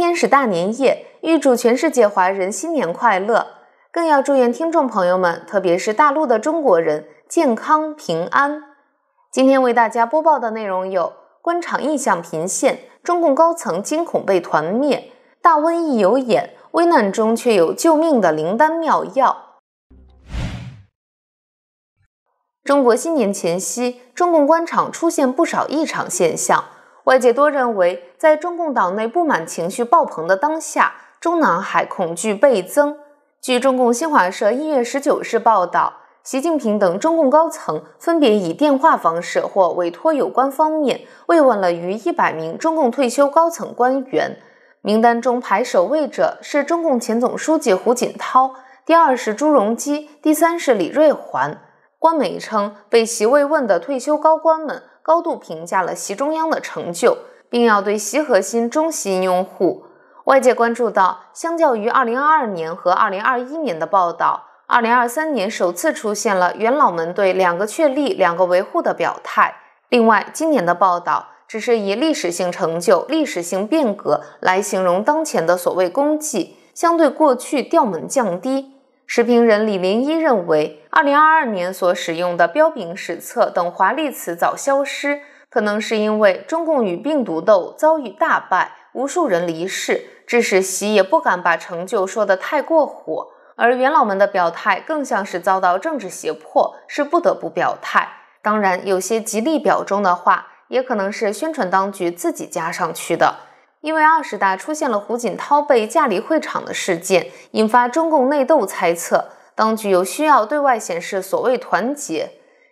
天使大年夜，预祝全世界华人新年快乐！更要祝愿听众朋友们，特别是大陆的中国人健康平安。今天为大家播报的内容有：官场异象频现，中共高层惊恐被团灭，大瘟疫有眼，危难中却有救命的灵丹妙药。中国新年前夕，中共官场出现不少异常现象。外界多认为，在中共党内不满情绪爆棚的当下，中南海恐惧倍增。据中共新华社一月十九日报道，习近平等中共高层分别以电话方式或委托有关方面慰问了逾一百名中共退休高层官员。名单中排首位者是中共前总书记胡锦涛，第二是朱镕基，第三是李瑞环。官媒称，被席慰问的退休高官们。高度评价了习中央的成就，并要对习核心衷心拥护。外界关注到，相较于2022年和2021年的报道，2023年首次出现了元老们对“两个确立”“两个维护”的表态。另外，今年的报道只是以历史性成就、历史性变革来形容当前的所谓功绩，相对过去调门降低。评人李林一认为，二零二二年所使用的“彪炳史册”等华丽词早消失，可能是因为中共与病毒斗遭遇大败，无数人离世，致使习也不敢把成就说得太过火。而元老们的表态更像是遭到政治胁迫，是不得不表态。当然，有些极力表忠的话，也可能是宣传当局自己加上去的。因为二十大出现了胡锦涛被架离会场的事件，引发中共内斗猜测，当局有需要对外显示所谓团结。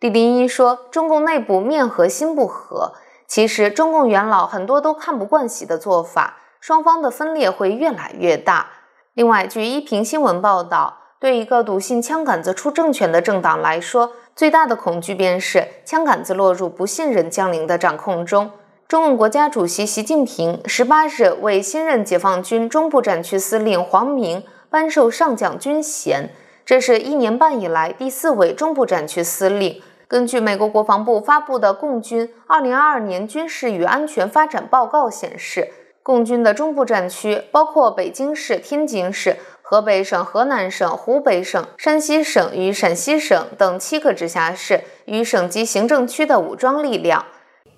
李林一说，中共内部面和心不和，其实中共元老很多都看不惯习的做法，双方的分裂会越来越大。另外，据一平新闻报道，对一个笃信枪杆子出政权的政党来说，最大的恐惧便是枪杆子落入不信任将领的掌控中。中共国家主席习近平十八日为新任解放军中部战区司令黄明颁授上将军衔，这是一年半以来第四位中部战区司令。根据美国国防部发布的《共军二零二二年军事与安全发展报告》显示，共军的中部战区包括北京市、天津市、河北省、河南省、湖北省、山西省与陕西省等七个直辖市与省级行政区的武装力量。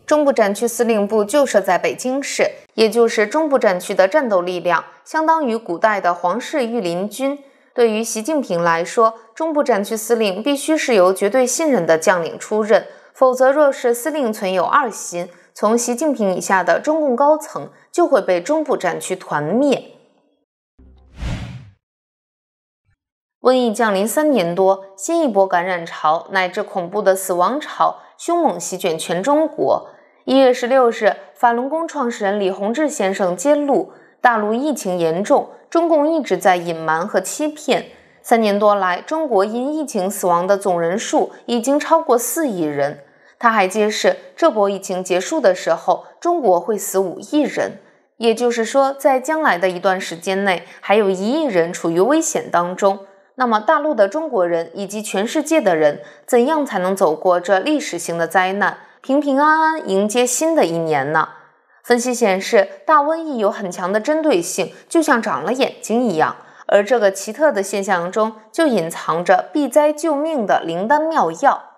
中部战区司令部就设在北京市，也就是中部战区的战斗力量，相当于古代的皇室御林军。对于习近平来说，中部战区司令必须是由绝对信任的将领出任，否则若是司令存有二心，从习近平以下的中共高层就会被中部战区团灭。瘟疫降临三年多，新一波感染潮乃至恐怖的死亡潮。凶猛席卷全中国。一月十六日，法轮功创始人李洪志先生揭露，大陆疫情严重，中共一直在隐瞒和欺骗。三年多来，中国因疫情死亡的总人数已经超过四亿人。他还揭示，这波疫情结束的时候，中国会死五亿人，也就是说，在将来的一段时间内，还有一亿人处于危险当中。那么，大陆的中国人以及全世界的人，怎样才能走过这历史性的灾难，平平安安迎接新的一年呢？分析显示，大瘟疫有很强的针对性，就像长了眼睛一样。而这个奇特的现象中，就隐藏着避灾救命的灵丹妙药。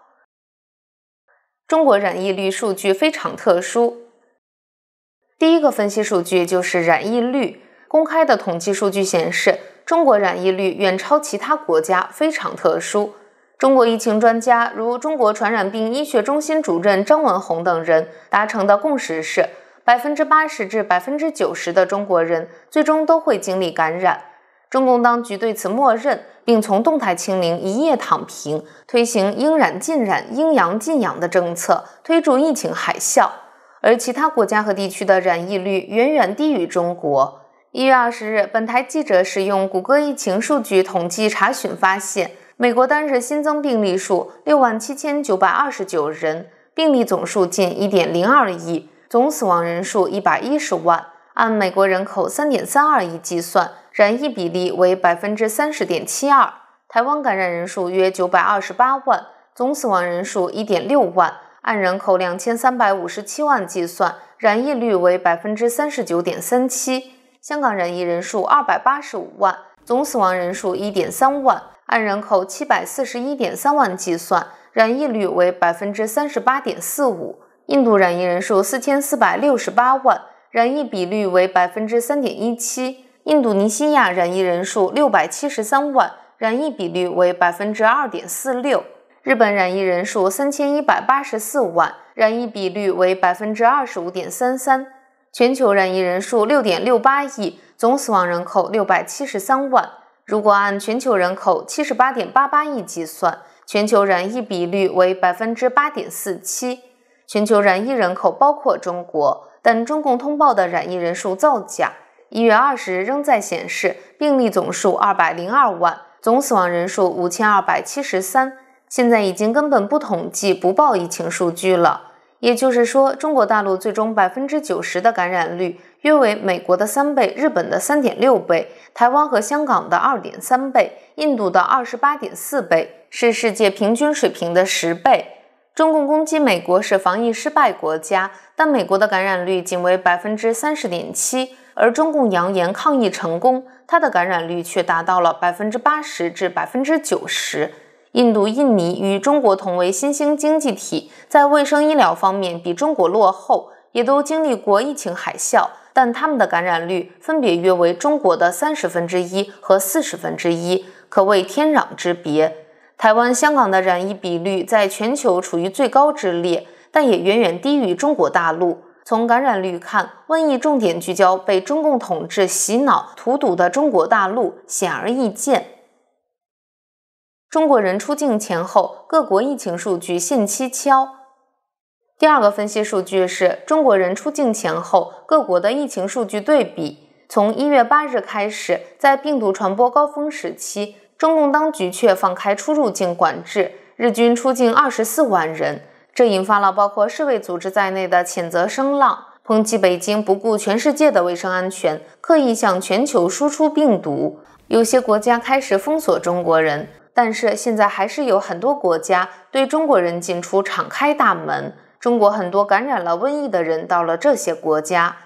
中国染疫率数据非常特殊。第一个分析数据就是染疫率。公开的统计数据显示。中国染疫率远超其他国家，非常特殊。中国疫情专家如中国传染病医学中心主任张文宏等人达成的共识是，百分之八十至百分之九十的中国人最终都会经历感染。中共当局对此默认，并从动态清零一夜躺平，推行应染尽染、应阳尽阳的政策，推助疫情海啸。而其他国家和地区的染疫率远远低于中国。一月二十日，本台记者使用谷歌疫情数据统计查询发现，美国单日新增病例数六万七千九百二十九人，病例总数近一点零二亿，总死亡人数一百一十万。按美国人口三点三二亿计算，染疫比例为百分之三十点七二。台湾感染人数约九百二十八万，总死亡人数一点六万，按人口两千三百五十七万计算，染疫率为百分之三十九点三七。香港染疫人数二百八十五万，总死亡人数一点三万，按人口七百四十一点三万计算，染疫率为百分之三十八点四五。印度染疫人数四千四百六十八万，染疫比率为百分之三点一七。印度尼西亚染疫人数六百七十三万，染疫比率为百分之二点四六。日本染疫人数三千一百八十四万，染疫比率为百分之二十五点三三。全球染疫人数六点六八亿，总死亡人口六百七十三万。如果按全球人口七十八点八八亿计算，全球染疫比率为百分之八点四七。全球染疫人口包括中国，但中共通报的染疫人数造假。一月二十日仍在显示病例总数二百零二万，总死亡人数五千二百七十三。现在已经根本不统计、不报疫情数据了。也就是说，中国大陆最终百分之九十的感染率约为美国的三倍，日本的三点六倍，台湾和香港的二点三倍，印度的二十八点四倍，是世界平均水平的十倍。中共攻击美国是防疫失败国家，但美国的感染率仅为百分之三十点七，而中共扬言抗疫成功，它的感染率却达到了百分之八十至百分之九十。印度、印尼与中国同为新兴经济体，在卫生医疗方面比中国落后，也都经历过疫情海啸，但他们的感染率分别约为中国的三十分之一和四十分之一，可谓天壤之别。台湾、香港的染疫比率在全球处于最高之列，但也远远低于中国大陆。从感染率看，瘟疫重点聚焦被中共统治、洗脑、荼毒的中国大陆，显而易见。中国人出境前后各国疫情数据限期敲。第二个分析数据是中国人出境前后各国的疫情数据对比。从一月八日开始，在病毒传播高峰时期，中共当局却放开出入境管制，日均出境二十四万人，这引发了包括世卫组织在内的谴责声浪，抨击北京不顾全世界的卫生安全，刻意向全球输出病毒。有些国家开始封锁中国人。但是现在还是有很多国家对中国人进出敞开大门。中国很多感染了瘟疫的人到了这些国家。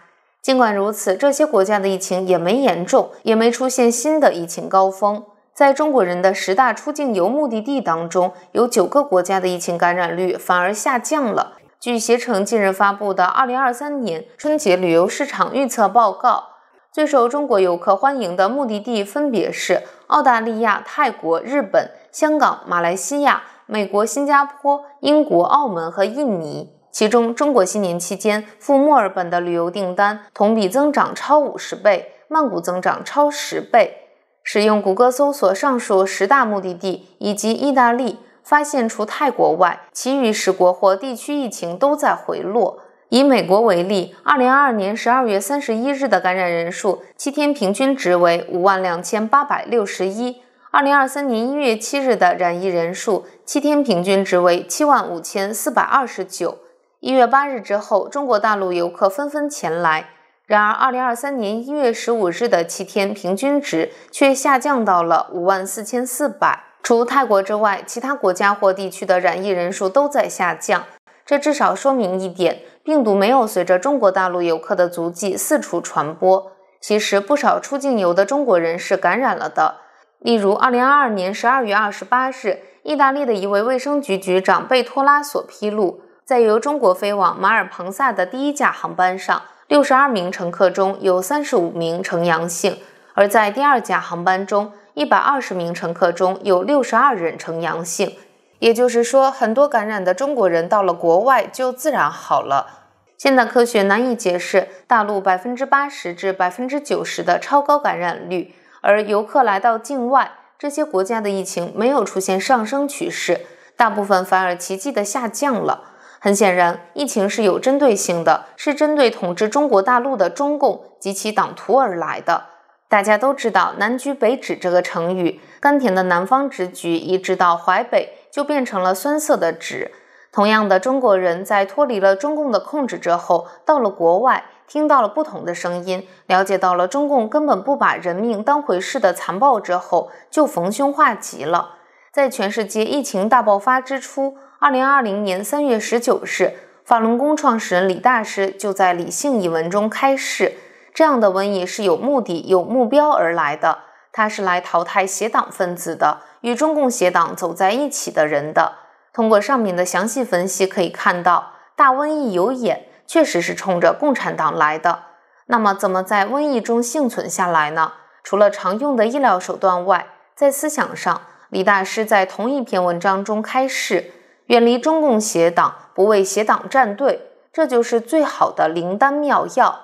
尽管如此，这些国家的疫情也没严重，也没出现新的疫情高峰。在中国人的十大出境游目的地当中，有九个国家的疫情感染率反而下降了。据携程近日发布的《二零二三年春节旅游市场预测报告》。最受中国游客欢迎的目的地分别是澳大利亚、泰国、日本、香港、马来西亚、美国、新加坡、英国、澳门和印尼。其中，中国新年期间赴墨尔本的旅游订单同比增长超五十倍，曼谷增长超十倍。使用谷歌搜索上述十大目的地以及意大利，发现除泰国外，其余十国或地区疫情都在回落。以美国为例，二零二二年十二月三十一日的感染人数七天平均值为五万两千八百六十一；二零二三年一月七日的染疫人数七天平均值为七万五千四百二十九。一月八日之后，中国大陆游客纷纷前来，然而二零二三年一月十五日的七天平均值却下降到了五万四千四百。除泰国之外，其他国家或地区的染疫人数都在下降。这至少说明一点：病毒没有随着中国大陆游客的足迹四处传播。其实，不少出境游的中国人是感染了的。例如，二零二二年十二月二十八日，意大利的一位卫生局局长贝托拉索披露，在由中国飞往马尔彭萨的第一架航班上，六十二名乘客中有三十五名呈阳性；而在第二架航班中，一百二十名乘客中有六十二人呈阳性。也就是说，很多感染的中国人到了国外就自然好了。现代科学难以解释大陆百分之八十至百分之九十的超高感染率，而游客来到境外这些国家的疫情没有出现上升趋势，大部分反而奇迹的下降了。很显然，疫情是有针对性的，是针对统治中国大陆的中共及其党徒而来的。大家都知道“南橘北枳”这个成语，甘甜的南方直橘移植到淮北。就变成了酸涩的纸。同样的，中国人在脱离了中共的控制之后，到了国外，听到了不同的声音，了解到了中共根本不把人命当回事的残暴之后，就逢凶化吉了。在全世界疫情大爆发之初，二零二零年三月十九日，法轮功创始人李大师就在理性一文中开示：这样的瘟疫是有目的、有目标而来的，他是来淘汰邪党分子的。与中共协党走在一起的人的，通过上面的详细分析可以看到，大瘟疫有眼，确实是冲着共产党来的。那么，怎么在瘟疫中幸存下来呢？除了常用的医疗手段外，在思想上，李大师在同一篇文章中开示：远离中共邪党，不为邪党站队，这就是最好的灵丹妙药。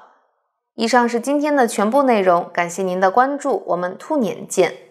以上是今天的全部内容，感谢您的关注，我们兔年见。